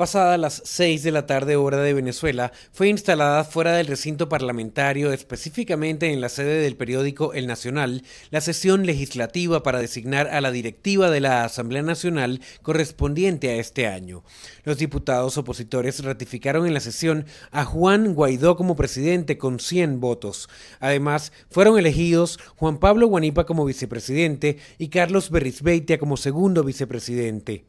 Pasada las 6 de la tarde hora de Venezuela, fue instalada fuera del recinto parlamentario, específicamente en la sede del periódico El Nacional, la sesión legislativa para designar a la directiva de la Asamblea Nacional correspondiente a este año. Los diputados opositores ratificaron en la sesión a Juan Guaidó como presidente con 100 votos. Además, fueron elegidos Juan Pablo Guanipa como vicepresidente y Carlos Berrizbeitia como segundo vicepresidente.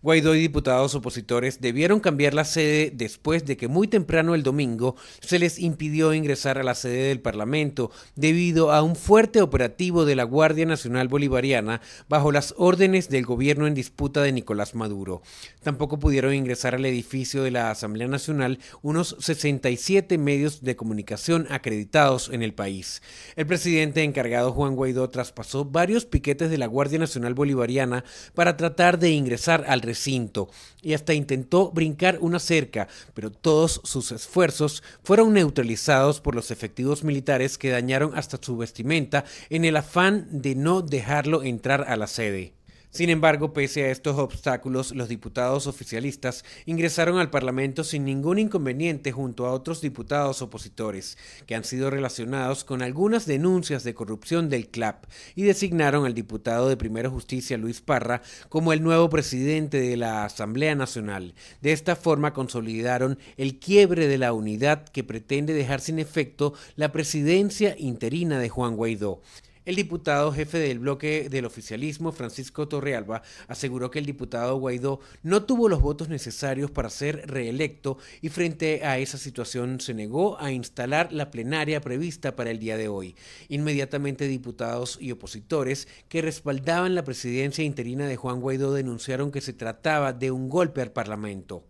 Guaidó y diputados opositores debieron cambiar la sede después de que muy temprano el domingo se les impidió ingresar a la sede del Parlamento debido a un fuerte operativo de la Guardia Nacional Bolivariana bajo las órdenes del gobierno en disputa de Nicolás Maduro. Tampoco pudieron ingresar al edificio de la Asamblea Nacional unos 67 medios de comunicación acreditados en el país. El presidente encargado Juan Guaidó traspasó varios piquetes de la Guardia Nacional Bolivariana para tratar de ingresar al recinto y hasta intentó brincar una cerca, pero todos sus esfuerzos fueron neutralizados por los efectivos militares que dañaron hasta su vestimenta en el afán de no dejarlo entrar a la sede. Sin embargo, pese a estos obstáculos, los diputados oficialistas ingresaron al Parlamento sin ningún inconveniente junto a otros diputados opositores, que han sido relacionados con algunas denuncias de corrupción del CLAP, y designaron al diputado de Primera Justicia, Luis Parra, como el nuevo presidente de la Asamblea Nacional. De esta forma consolidaron el quiebre de la unidad que pretende dejar sin efecto la presidencia interina de Juan Guaidó. El diputado jefe del bloque del oficialismo, Francisco Torrealba, aseguró que el diputado Guaidó no tuvo los votos necesarios para ser reelecto y frente a esa situación se negó a instalar la plenaria prevista para el día de hoy. Inmediatamente diputados y opositores que respaldaban la presidencia interina de Juan Guaidó denunciaron que se trataba de un golpe al Parlamento.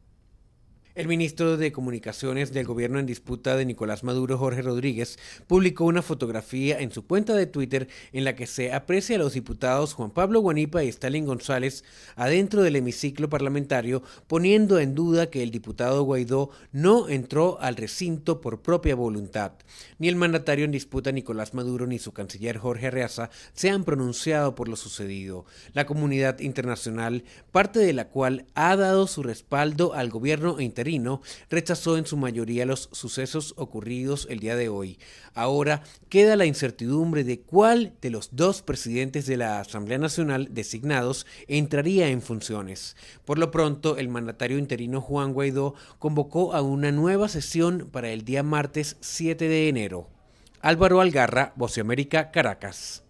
El ministro de Comunicaciones del gobierno en disputa de Nicolás Maduro, Jorge Rodríguez, publicó una fotografía en su cuenta de Twitter en la que se aprecia a los diputados Juan Pablo Guanipa y Stalin González adentro del hemiciclo parlamentario, poniendo en duda que el diputado Guaidó no entró al recinto por propia voluntad. Ni el mandatario en disputa Nicolás Maduro ni su canciller Jorge Reaza se han pronunciado por lo sucedido. La comunidad internacional, parte de la cual ha dado su respaldo al gobierno interior, rechazó en su mayoría los sucesos ocurridos el día de hoy. Ahora queda la incertidumbre de cuál de los dos presidentes de la Asamblea Nacional designados entraría en funciones. Por lo pronto, el mandatario interino Juan Guaidó convocó a una nueva sesión para el día martes 7 de enero. Álvaro Algarra, América, Caracas.